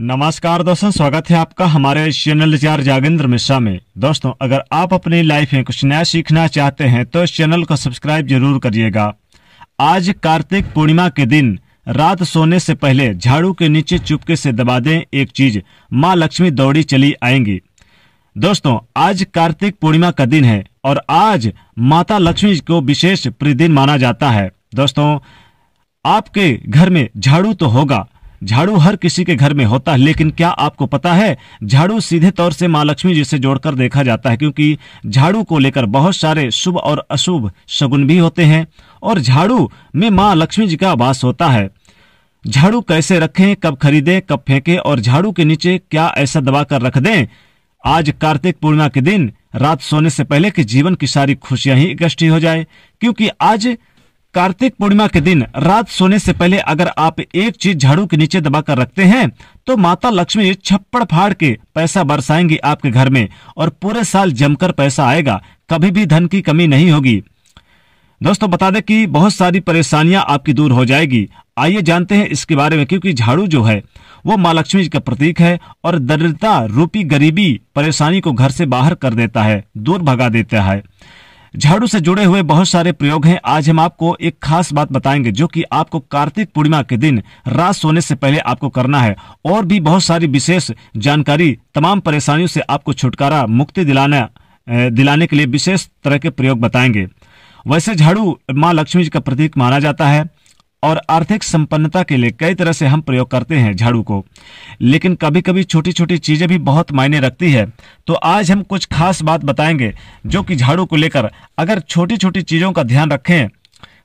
नमस्कार दोस्तों स्वागत है आपका हमारे चैनल चार जागेंद्र मिश्रा में दोस्तों अगर आप अपनी लाइफ में कुछ नया सीखना चाहते हैं तो इस चैनल को सब्सक्राइब जरूर करिएगा आज कार्तिक पूर्णिमा के दिन रात सोने से पहले झाड़ू के नीचे चुपके से दबा दें एक चीज माँ लक्ष्मी दौड़ी चली आएंगी दोस्तों आज कार्तिक पूर्णिमा का दिन है और आज माता लक्ष्मी को विशेष प्रिय दिन माना जाता है दोस्तों आपके घर में झाड़ू तो होगा झाड़ू हर किसी के घर में होता है लेकिन क्या आपको पता है झाड़ू सीधे तौर से माँ लक्ष्मी जी से जोड़कर देखा जाता है क्योंकि झाड़ू को लेकर बहुत सारे शुभ और अशुभ शगुन भी होते हैं और झाड़ू में माँ लक्ष्मी जी का वास होता है झाड़ू कैसे रखें कब खरीदें कब फेंके और झाड़ू के नीचे क्या ऐसा दबा कर रख दें आज कार्तिक पूर्णिमा के दिन रात सोने से पहले के जीवन की सारी खुशियां ही इकट्ठी हो जाए क्योंकि आज कार्तिक पूर्णिमा के दिन रात सोने से पहले अगर आप एक चीज झाड़ू के नीचे दबा कर रखते हैं तो माता लक्ष्मी छप्पड़ फाड़ के पैसा बरसाएंगी आपके घर में और पूरे साल जमकर पैसा आएगा कभी भी धन की कमी नहीं होगी दोस्तों बता दें कि बहुत सारी परेशानियां आपकी दूर हो जाएगी आइए जानते हैं इसके बारे में क्योंकि झाड़ू जो है वो माँ लक्ष्मी जी का प्रतीक है और दरिद्रता रूपी गरीबी परेशानी को घर से बाहर कर देता है दूर भगा देता है झाड़ू से जुड़े हुए बहुत सारे प्रयोग हैं आज हम आपको एक खास बात बताएंगे जो कि आपको कार्तिक पूर्णिमा के दिन रात सोने से पहले आपको करना है और भी बहुत सारी विशेष जानकारी तमाम परेशानियों से आपको छुटकारा मुक्ति दिलाना दिलाने के लिए विशेष तरह के प्रयोग बताएंगे वैसे झाड़ू माँ लक्ष्मी जी का प्रतीक माना जाता है और आर्थिक संपन्नता के लिए कई तरह से हम प्रयोग करते हैं झाड़ू को लेकिन कभी कभी छोटी छोटी चीजें भी बहुत मायने रखती है तो आज हम कुछ खास बात बताएंगे जो कि झाड़ू को लेकर अगर छोटी छोटी चीजों का ध्यान रखें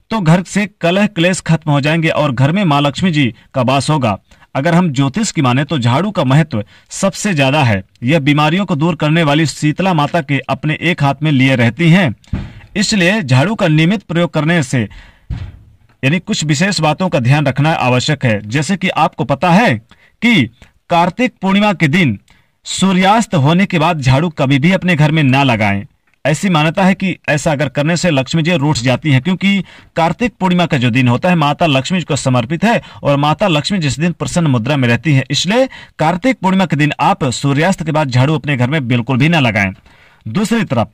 तो घर से कलह क्लेश खत्म हो जाएंगे और घर में माँ लक्ष्मी जी का वास होगा अगर हम ज्योतिष की माने तो झाड़ू का महत्व सबसे ज्यादा है यह बीमारियों को दूर करने वाली शीतला माता के अपने एक हाथ में लिए रहती हैं इसलिए झाड़ू का नियमित प्रयोग करने से यानी कुछ विशेष बातों का ध्यान रखना आवश्यक है जैसे कि आपको पता है कि कार्तिक पूर्णिमा के दिन सूर्यास्त होने के बाद झाड़ू कभी भी अपने घर में ना लगाएं ऐसी मान्यता है कि ऐसा अगर करने से लक्ष्मी जी रूठ जाती हैं क्योंकि कार्तिक पूर्णिमा का जो दिन होता है माता लक्ष्मी जी को समर्पित है और माता लक्ष्मी जिस दिन प्रसन्न मुद्रा में रहती है इसलिए कार्तिक पूर्णिमा के दिन आप सूर्यास्त के बाद झाड़ू अपने घर में बिल्कुल भी ना लगाएं दूसरी तरफ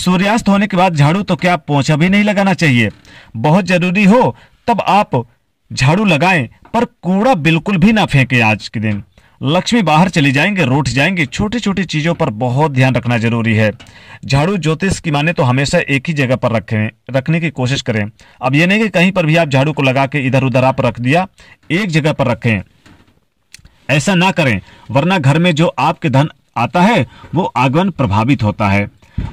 सूर्यास्त होने के बाद झाड़ू तो क्या पोछा भी नहीं लगाना चाहिए बहुत ज़रूरी हो तब आप झाड़ू लगाएं पर कूड़ा बिल्कुल भी ना फेंके आज के दिन लक्ष्मी बाहर चली जाएंगे रूठ जाएंगे छोटी छोटी चीज़ों पर बहुत ध्यान रखना जरूरी है झाड़ू ज्योतिष की माने तो हमेशा एक ही जगह पर रखें रखने की कोशिश करें अब ये नहीं कि कहीं पर भी आप झाड़ू को लगा के इधर उधर आप रख दिया एक जगह पर रखें ऐसा ना करें वरना घर में जो आपके धन आता है वो आगमन प्रभावित होता है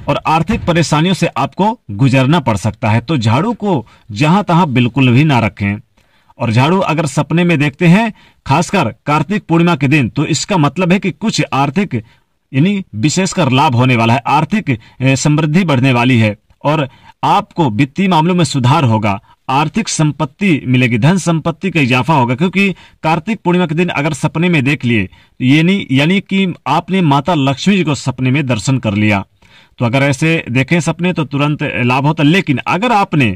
और आर्थिक परेशानियों से आपको गुजरना पड़ सकता है तो झाड़ू को जहां तहां बिल्कुल भी ना रखें और झाड़ू अगर सपने में देखते हैं खासकर कार्तिक पूर्णिमा के दिन तो इसका मतलब है कि कुछ आर्थिक यानी विशेषकर लाभ होने वाला है आर्थिक समृद्धि बढ़ने वाली है और आपको वित्तीय मामलों में सुधार होगा आर्थिक संपत्ति मिलेगी धन संपत्ति का इजाफा होगा क्योंकि कार्तिक पूर्णिमा के दिन अगर सपने में देख लिए तो यानी यानी कि आपने माता लक्ष्मी जी को सपने में दर्शन कर लिया तो अगर ऐसे देखें सपने तो तुरंत लाभ होता लेकिन अगर आपने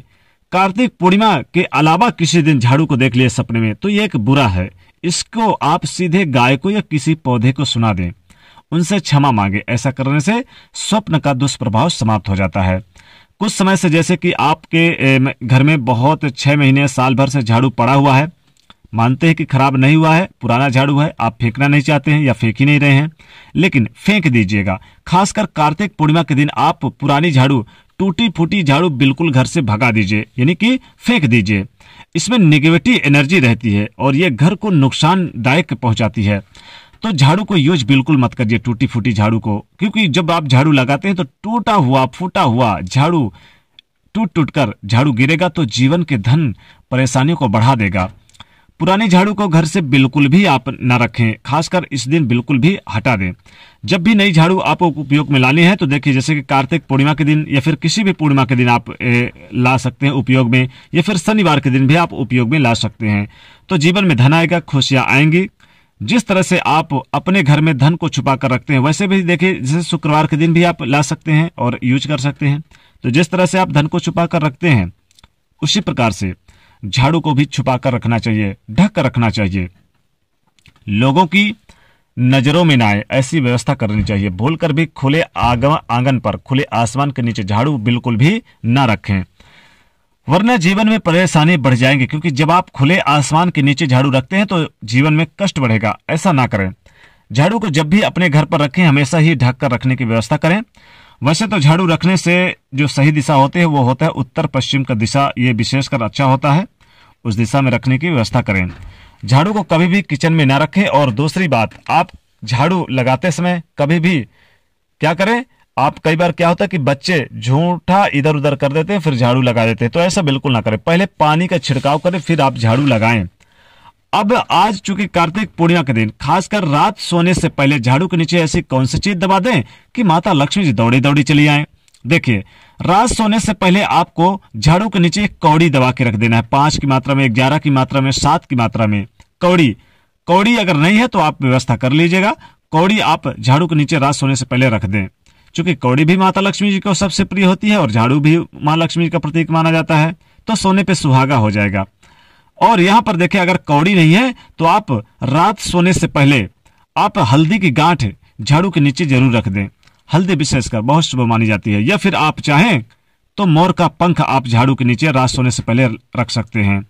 कार्तिक पूर्णिमा के अलावा किसी दिन झाड़ू को देख लिए सपने में तो ये एक बुरा है इसको आप सीधे गाय को या किसी पौधे को सुना दें उनसे क्षमा मांगे ऐसा करने से स्वप्न का दुष्प्रभाव समाप्त हो जाता है कुछ समय से जैसे कि आपके घर में बहुत छह महीने साल भर से झाड़ू पड़ा हुआ है मानते हैं कि खराब नहीं हुआ है पुराना झाड़ू है आप फेंकना नहीं चाहते हैं या फेंक ही नहीं रहे हैं लेकिन फेंक दीजिएगा खासकर कार्तिक पूर्णिमा के दिन आप पुरानी झाड़ू टूटी फूटी झाड़ू बिल्कुल घर से भगा दीजिए यानी कि फेंक दीजिए इसमें निगेटिव एनर्जी रहती है और ये घर को नुकसानदायक पहुंचाती है तो झाड़ू को यूज बिल्कुल मत करिए टूटी फूटी झाड़ू को क्योंकि जब आप झाड़ू लगाते हैं तो टूटा हुआ फूटा हुआ झाड़ू टूट टूट कर झाड़ू गिरेगा तो जीवन के धन परेशानियों को बढ़ा देगा पुराने झाड़ू को घर से बिल्कुल भी आप न रखें खासकर इस दिन बिल्कुल भी हटा दें जब भी नई झाड़ू आप उपयोग में लानी है तो देखिए जैसे कि कार्तिक पूर्णिमा के दिन या फिर किसी भी पूर्णिमा के दिन आप ए, ला सकते हैं उपयोग में या फिर शनिवार के दिन भी आप उपयोग में ला सकते हैं तो जीवन में धन आएगा खुशियां आएंगी जिस तरह से आप अपने घर में धन को छुपा कर रखते हैं वैसे भी देखिए जैसे शुक्रवार के दिन भी आप ला सकते हैं और यूज कर सकते हैं तो जिस तरह से आप धन को छुपा कर रखते हैं उसी प्रकार से झाड़ू को भी छुपा कर रखना चाहिए ढक कर रखना चाहिए लोगों की नजरों में ना आए ऐसी व्यवस्था करनी चाहिए बोलकर भी खुले आगम आंगन पर खुले आसमान के नीचे झाड़ू बिल्कुल भी ना रखें वरना जीवन में परेशानी बढ़ जाएंगे क्योंकि जब आप खुले आसमान के नीचे झाड़ू रखते हैं तो जीवन में कष्ट बढ़ेगा ऐसा ना करें झाड़ू को जब भी अपने घर पर रखें हमेशा ही ढक कर रखने की व्यवस्था करें वैसे तो झाड़ू रखने से जो सही दिशा होती है वो होता है उत्तर पश्चिम का दिशा ये विशेषकर अच्छा होता है उस दिशा में रखने की व्यवस्था करें झाड़ू को कभी भी किचन में ना रखें और दूसरी बात आप झाड़ू लगाते समय कभी भी क्या करें आप कई बार क्या होता है कि बच्चे झूठा इधर उधर कर देते हैं फिर झाड़ू लगा देते हैं तो ऐसा बिल्कुल ना करें पहले पानी का छिड़काव करें फिर आप झाड़ू लगाएं अब आज चूंकि कार्तिक पूर्णिमा के दिन खासकर रात सोने से पहले झाड़ू के नीचे ऐसी कौन सी चीज दबा दें कि माता लक्ष्मी जी दौड़ी दौड़ी चली आए देखिए रात सोने से पहले आपको झाड़ू के नीचे एक कौड़ी दबा के रख देना है पांच की मात्रा में ग्यारह की मात्रा में सात की मात्रा में कौड़ी कौड़ी अगर नहीं है तो आप व्यवस्था कर लीजिएगा कौड़ी आप झाड़ू के नीचे रात सोने से पहले रख दें चूंकि कौड़ी भी माता लक्ष्मी जी को सबसे प्रिय होती है और झाड़ू भी माँ लक्ष्मी का प्रतीक माना जाता है तो सोने पे सुहागा हो जाएगा और यहां पर देखें अगर कौड़ी नहीं है तो आप रात सोने से पहले आप हल्दी की गांठ झाड़ू के नीचे जरूर रख दें हल्दी विशेष कर बहुत शुभ मानी जाती है या फिर आप चाहें तो मोर का पंख आप झाड़ू के नीचे रात सोने से पहले रख सकते हैं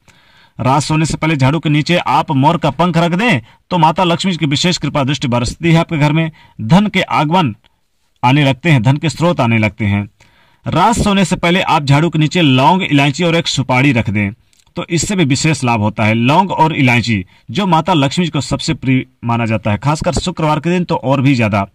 रात सोने से पहले झाड़ू के नीचे आप मोर का पंख रख दें तो माता लक्ष्मी की विशेष कृपा दृष्टि बरसती है आपके घर में धन के आगमन आने लगते हैं धन के स्रोत आने लगते हैं रात सोने से पहले आप झाड़ू के नीचे लौंग इलायची और एक सुपारी रख दें तो इससे भी विशेष लाभ होता है लौंग और इलायची जो माता लक्ष्मी को सबसे प्रिय माना जाता है खासकर शुक्रवार के दिन तो और भी ज्यादा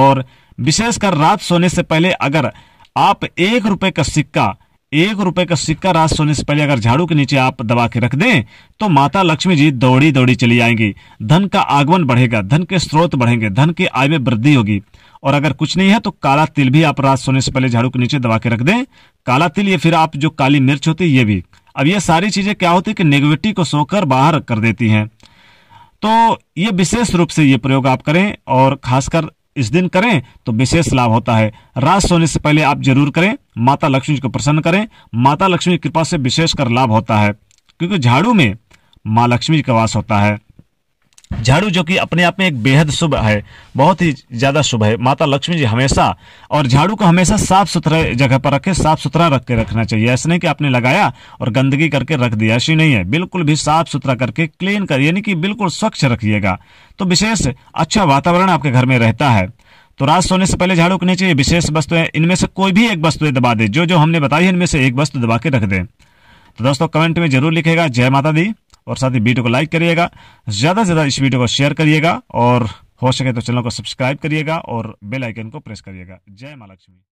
और विशेषकर रात सोने से पहले अगर आप एक रुपए का सिक्का एक रुपए का सिक्का रात सोने से पहले अगर झाड़ू के नीचे आप दबा के रख दें तो माता लक्ष्मी जी दौड़ी दौड़ी चली आएंगी धन का आगमन बढ़ेगा धन के स्रोत बढ़ेंगे धन की आय में वृद्धि होगी और अगर कुछ नहीं है तो काला तिल भी आप रात सोने से पहले झाड़ू के नीचे दबा के रख दें काला तिल या फिर आप जो काली मिर्च होती है ये भी अब ये सारी चीजें क्या होती है कि नेगेटिविटी को सोकर बाहर कर देती हैं तो ये विशेष रूप से ये प्रयोग आप करें और खासकर इस दिन करें तो विशेष लाभ होता है रात सोने से पहले आप जरूर करें माता लक्ष्मी को प्रसन्न करें माता लक्ष्मी की कृपा से विशेष कर लाभ होता है क्योंकि झाड़ू में माँ लक्ष्मी का वास होता है झाड़ू जो कि अपने आप में एक बेहद शुभ है बहुत ही ज़्यादा शुभ है माता लक्ष्मी जी हमेशा और झाड़ू को हमेशा साफ सुथरा जगह पर रखें साफ सुथरा रख के रखना चाहिए ऐसा नहीं कि आपने लगाया और गंदगी करके रख दिया ऐसी नहीं है बिल्कुल भी साफ सुथरा करके क्लीन कर यानी कि बिल्कुल स्वच्छ रखिएगा तो विशेष अच्छा वातावरण आपके घर में रहता है तो रात सोने से पहले झाड़ू करनी चाहिए विशेष वस्तुएं इनमें से कोई भी एक वस्तु दबा दे जो जो हमने बताई है इनमें से एक वस्तु दबा के रख दे तो दोस्तों कमेंट में जरूर लिखेगा जय माता दी और साथ ही वीडियो को लाइक करिएगा ज़्यादा से ज़्यादा इस वीडियो को शेयर करिएगा और हो सके तो चैनल को सब्सक्राइब करिएगा और बेल आइकन को प्रेस करिएगा जय महालक्ष्मी